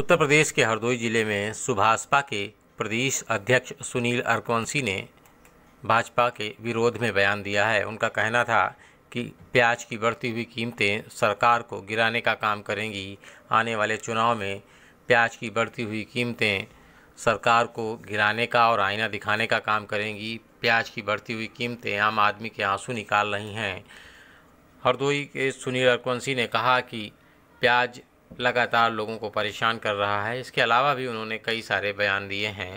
उत्तर प्रदेश के हरदोई जिले में सुभाषपा के प्रदेश अध्यक्ष सुनील अरकौंसी ने भाजपा के विरोध में बयान दिया है उनका कहना था कि प्याज की बढ़ती हुई कीमतें सरकार को गिराने का काम करेंगी आने वाले चुनाव में प्याज की बढ़ती हुई कीमतें सरकार को गिराने का और आईना दिखाने का काम करेंगी प्याज की बढ़ती हुई कीमतें आम आदमी के आंसू निकाल रही हैं हरदोई के सुनील अरकवंशी ने कहा कि प्याज लगातार लोगों को परेशान कर रहा है इसके अलावा भी उन्होंने कई सारे बयान दिए हैं